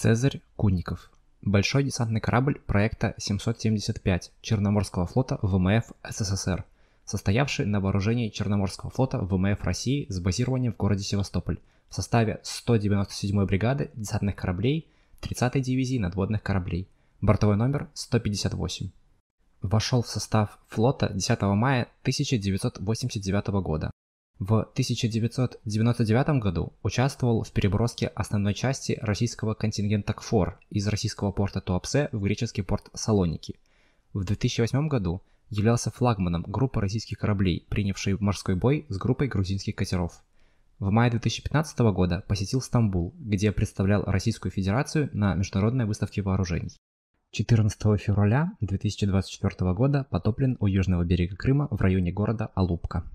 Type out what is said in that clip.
Цезарь Кунников. Большой десантный корабль проекта 775 Черноморского флота ВМФ СССР, состоявший на вооружении Черноморского флота ВМФ России с базированием в городе Севастополь в составе 197-й бригады десантных кораблей 30-й дивизии надводных кораблей, бортовой номер 158. Вошел в состав флота 10 мая 1989 года в 1999 году участвовал в переброске основной части российского контингента КФОР из российского порта Туапсе в греческий порт Салоники. В 2008 году являлся флагманом группы российских кораблей, принявшей морской бой с группой грузинских катеров. В мае 2015 года посетил Стамбул, где представлял Российскую Федерацию на Международной выставке вооружений. 14 февраля 2024 года потоплен у южного берега Крыма в районе города Алупка.